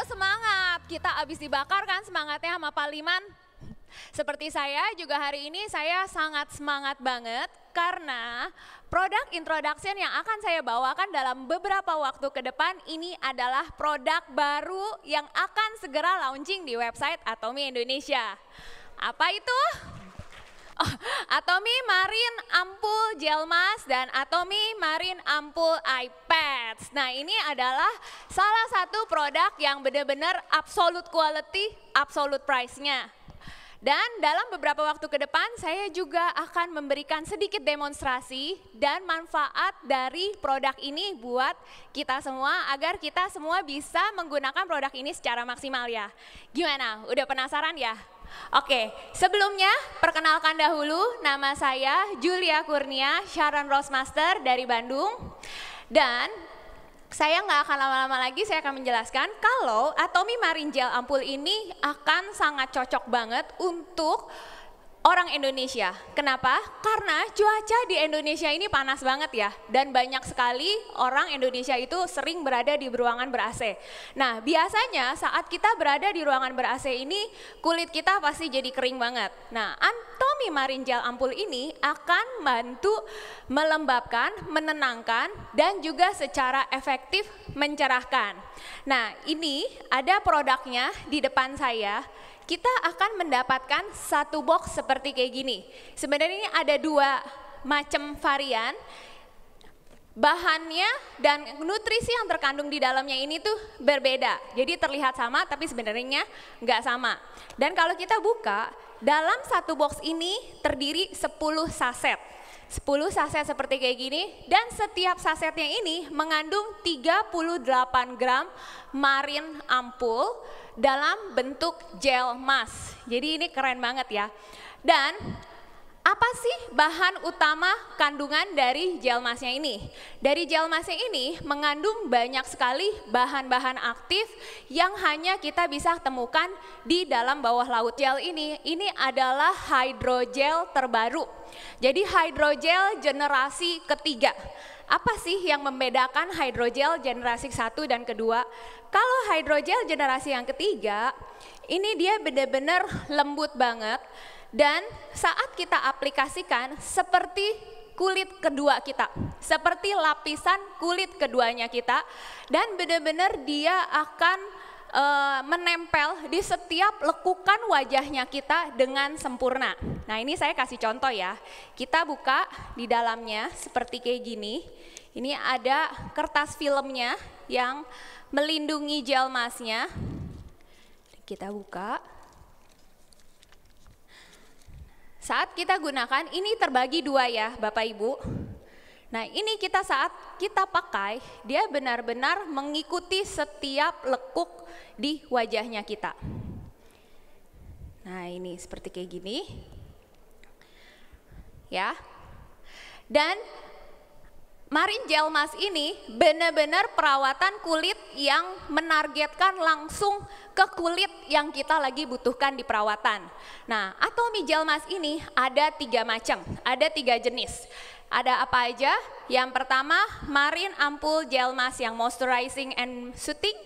harus semangat. Kita habis dibakar kan semangatnya sama Pak Liman. Seperti saya juga hari ini saya sangat semangat banget karena produk introduction yang akan saya bawakan dalam beberapa waktu ke depan ini adalah produk baru yang akan segera launching di website Atomi Indonesia. Apa itu? Atomi Marin Ampul Jelmas dan Atomi Marin Ampul iPads. Nah ini adalah salah satu produk yang benar-benar absolute quality, absolute price-nya. Dan dalam beberapa waktu ke depan saya juga akan memberikan sedikit demonstrasi dan manfaat dari produk ini buat kita semua agar kita semua bisa menggunakan produk ini secara maksimal ya. Gimana? Udah penasaran ya? Oke, sebelumnya perkenalkan dahulu nama saya Julia Kurnia Sharon Rosemaster dari Bandung dan saya nggak akan lama-lama lagi saya akan menjelaskan kalau atomi marinjal ampul ini akan sangat cocok banget untuk orang Indonesia. Kenapa? Karena cuaca di Indonesia ini panas banget ya, dan banyak sekali orang Indonesia itu sering berada di ruangan ber-AC. Nah, biasanya saat kita berada di ruangan ber-AC ini, kulit kita pasti jadi kering banget. Nah, antomi marinjal ampul ini akan bantu melembabkan, menenangkan, dan juga secara efektif mencerahkan. Nah, ini ada produknya di depan saya kita akan mendapatkan satu box seperti kayak gini. Sebenarnya ini ada dua macam varian, bahannya dan nutrisi yang terkandung di dalamnya ini tuh berbeda. Jadi terlihat sama tapi sebenarnya nggak sama. Dan kalau kita buka, dalam satu box ini terdiri 10 saset. 10 saset seperti kayak gini dan setiap sasetnya ini mengandung 38 gram marin ampul dalam bentuk gel mask Jadi ini keren banget ya. Dan apa sih bahan utama kandungan dari gel masnya ini? Dari gel masnya ini mengandung banyak sekali bahan-bahan aktif yang hanya kita bisa temukan di dalam bawah laut gel ini. Ini adalah hidrogel terbaru. Jadi hidrogel generasi ketiga. Apa sih yang membedakan hidrogel generasi satu dan kedua? Kalau hidrogel generasi yang ketiga, ini dia benar-benar lembut banget dan saat kita aplikasikan seperti kulit kedua kita, seperti lapisan kulit keduanya kita dan benar-benar dia akan e, menempel di setiap lekukan wajahnya kita dengan sempurna. Nah, ini saya kasih contoh ya. Kita buka di dalamnya seperti kayak gini. Ini ada kertas filmnya yang melindungi gel masnya. Kita buka. Saat kita gunakan, ini terbagi dua ya Bapak Ibu. Nah ini kita saat kita pakai, dia benar-benar mengikuti setiap lekuk di wajahnya kita. Nah ini seperti kayak gini. Ya. Dan Marin Gel Mask ini benar-benar perawatan kulit yang menargetkan langsung ke kulit yang kita lagi butuhkan di perawatan. Nah, Atomi Gel Mask ini ada tiga macam, ada tiga jenis. Ada apa aja? Yang pertama, Marin Ampul Gel Mask yang moisturizing and soothing.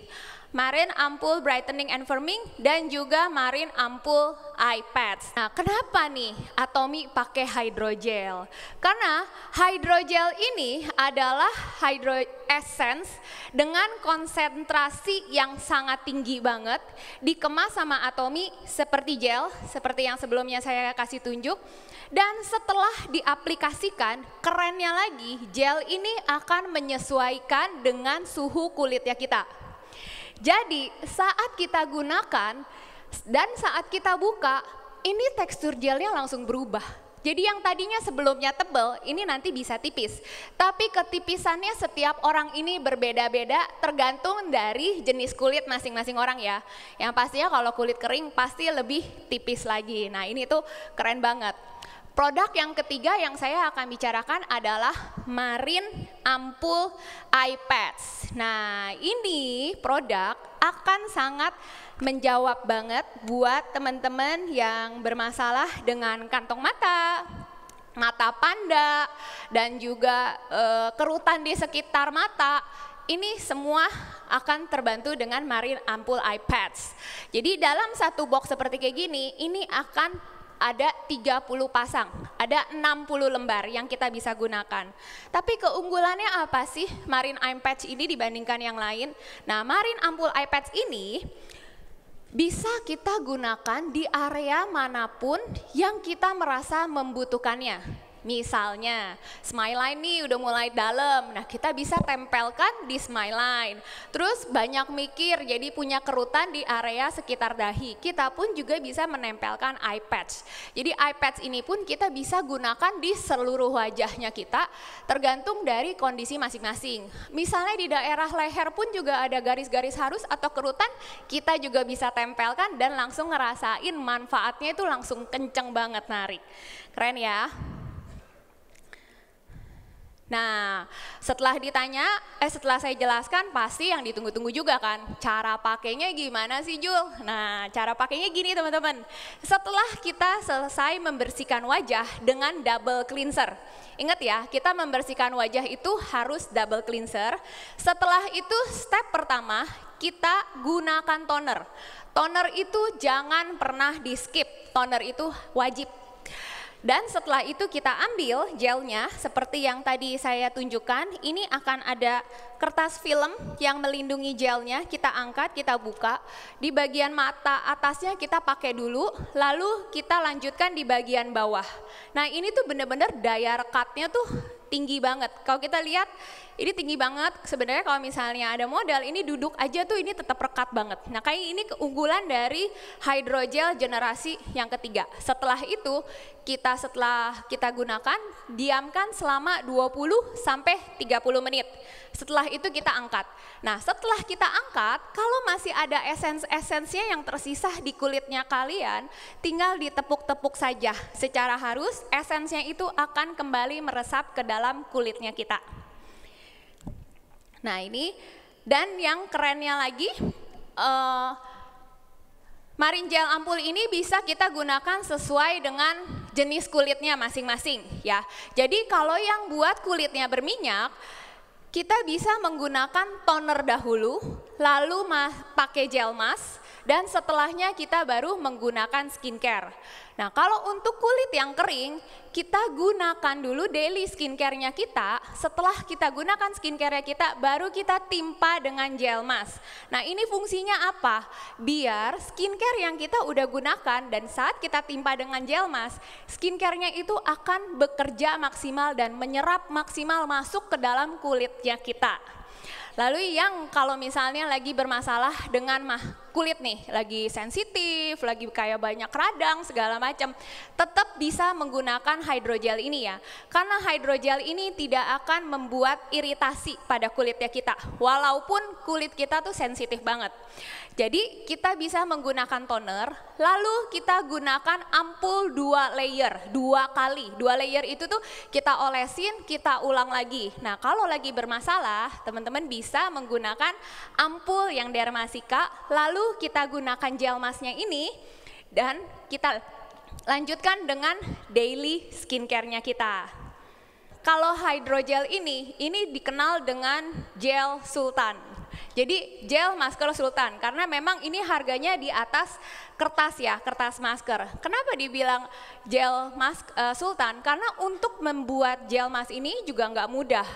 Marine Ampul Brightening and Firming, dan juga Marine Ampul Eye Pads. Nah, kenapa nih Atomi pakai hydrogel? Karena hydrogel ini adalah hydro essence dengan konsentrasi yang sangat tinggi banget, dikemas sama Atomi seperti gel, seperti yang sebelumnya saya kasih tunjuk, dan setelah diaplikasikan, kerennya lagi, gel ini akan menyesuaikan dengan suhu kulitnya kita. Jadi saat kita gunakan dan saat kita buka, ini tekstur gelnya langsung berubah. Jadi yang tadinya sebelumnya tebal, ini nanti bisa tipis. Tapi ketipisannya setiap orang ini berbeda-beda tergantung dari jenis kulit masing-masing orang ya. Yang pastinya kalau kulit kering pasti lebih tipis lagi. Nah ini tuh keren banget. Produk yang ketiga yang saya akan bicarakan adalah Marin Ampul iPads. Nah, ini produk akan sangat menjawab banget buat teman-teman yang bermasalah dengan kantong mata, mata panda, dan juga e, kerutan di sekitar mata ini semua akan terbantu dengan Marin Ampul iPads. Jadi dalam satu box seperti kayak gini, ini akan ada 30 pasang, ada 60 lembar yang kita bisa gunakan. Tapi keunggulannya apa sih Marin Eye Patch ini dibandingkan yang lain? Nah, Marin Ampul Eye Patch ini bisa kita gunakan di area manapun yang kita merasa membutuhkannya. Misalnya, smile line nih udah mulai dalam. Nah, kita bisa tempelkan di smile line. Terus banyak mikir, jadi punya kerutan di area sekitar dahi. Kita pun juga bisa menempelkan eye patch. Jadi eye patch ini pun kita bisa gunakan di seluruh wajahnya kita, tergantung dari kondisi masing-masing. Misalnya di daerah leher pun juga ada garis-garis harus atau kerutan, kita juga bisa tempelkan dan langsung ngerasain manfaatnya itu langsung kenceng banget narik. Keren ya. Nah, setelah ditanya, eh setelah saya jelaskan pasti yang ditunggu-tunggu juga kan. Cara pakainya gimana sih Jul? Nah, cara pakainya gini teman-teman. Setelah kita selesai membersihkan wajah dengan double cleanser. Ingat ya, kita membersihkan wajah itu harus double cleanser. Setelah itu step pertama, kita gunakan toner. Toner itu jangan pernah di skip, toner itu wajib dan setelah itu kita ambil gelnya seperti yang tadi saya tunjukkan, ini akan ada kertas film yang melindungi gelnya, kita angkat, kita buka. Di bagian mata atasnya kita pakai dulu, lalu kita lanjutkan di bagian bawah. Nah ini tuh bener-bener daya rekatnya tuh tinggi banget. Kalau kita lihat ini tinggi banget. Sebenarnya kalau misalnya ada modal ini duduk aja tuh ini tetap rekat banget. Nah, kayak ini keunggulan dari hydrogel generasi yang ketiga. Setelah itu kita setelah kita gunakan diamkan selama 20 sampai 30 menit. Setelah itu kita angkat. Nah setelah kita angkat, kalau masih ada esens-esensnya yang tersisa di kulitnya kalian, tinggal ditepuk-tepuk saja. Secara harus esensnya itu akan kembali meresap ke dalam kulitnya kita. Nah ini, dan yang kerennya lagi, uh, eh, Marin gel ampul ini bisa kita gunakan sesuai dengan jenis kulitnya masing-masing ya. Jadi kalau yang buat kulitnya berminyak, kita bisa menggunakan toner dahulu lalu pakai gel mask, dan setelahnya kita baru menggunakan skincare. Nah kalau untuk kulit yang kering, kita gunakan dulu daily skincare-nya kita, setelah kita gunakan skincare nya kita, baru kita timpa dengan gel mask. Nah ini fungsinya apa? Biar skincare yang kita udah gunakan dan saat kita timpa dengan gel mask, skincare-nya itu akan bekerja maksimal dan menyerap maksimal masuk ke dalam kulitnya kita. Lalu yang kalau misalnya lagi bermasalah dengan mah kulit nih lagi sensitif, lagi kayak banyak radang segala macam, tetap bisa menggunakan hydrogel ini ya. Karena hydrogel ini tidak akan membuat iritasi pada kulitnya kita, walaupun kulit kita tuh sensitif banget. Jadi kita bisa menggunakan toner, lalu kita gunakan ampul dua layer, dua kali. Dua layer itu tuh kita olesin, kita ulang lagi. Nah kalau lagi bermasalah, teman-teman bisa menggunakan ampul yang dermasika, lalu kita gunakan gel masknya ini dan kita lanjutkan dengan daily skincare-nya kita. Kalau hydrogel ini, ini dikenal dengan gel sultan. Jadi gel masker sultan karena memang ini harganya di atas kertas ya, kertas masker. Kenapa dibilang gel mask uh, eh, sultan? Karena untuk membuat gel mask ini juga nggak mudah.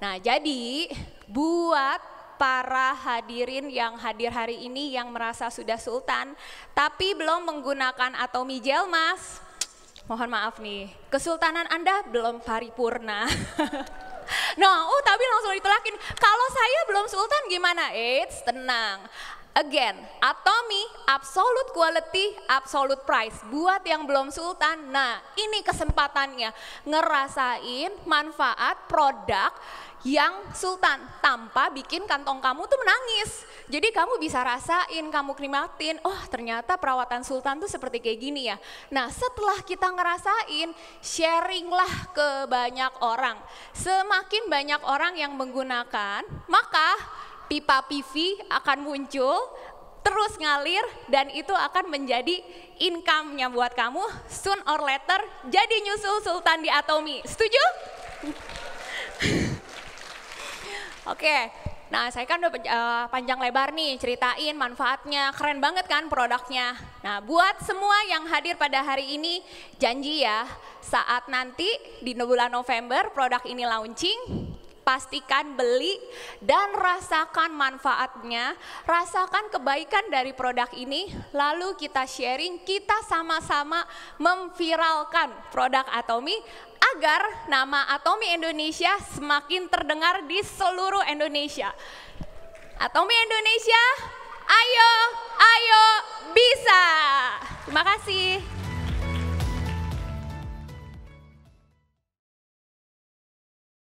Nah, jadi buat para hadirin yang hadir hari ini yang merasa sudah sultan tapi belum menggunakan atau mijel mas. Mohon maaf nih, kesultanan Anda belum paripurna. No, oh tapi langsung ditelakin, kalau saya belum sultan gimana? Eits, tenang. Again, atomi, absolute quality, absolute price. Buat yang belum sultan, nah ini kesempatannya. Ngerasain manfaat produk yang sultan tanpa bikin kantong kamu tuh menangis. Jadi kamu bisa rasain, kamu krimatin, oh ternyata perawatan sultan tuh seperti kayak gini ya. Nah setelah kita ngerasain, sharinglah ke banyak orang. Semakin banyak orang yang menggunakan, maka pipa PV akan muncul, terus ngalir dan itu akan menjadi income-nya buat kamu soon or later jadi nyusul Sultan di Atomi. Setuju? Oke, okay. nah saya kan udah uh, panjang lebar nih ceritain manfaatnya, keren banget kan produknya. Nah buat semua yang hadir pada hari ini, janji ya saat nanti di bulan November produk ini launching, pastikan beli dan rasakan manfaatnya, rasakan kebaikan dari produk ini, lalu kita sharing, kita sama-sama memviralkan produk Atomi agar nama Atomi Indonesia semakin terdengar di seluruh Indonesia. Atomi Indonesia, ayo, ayo, bisa. Terima kasih.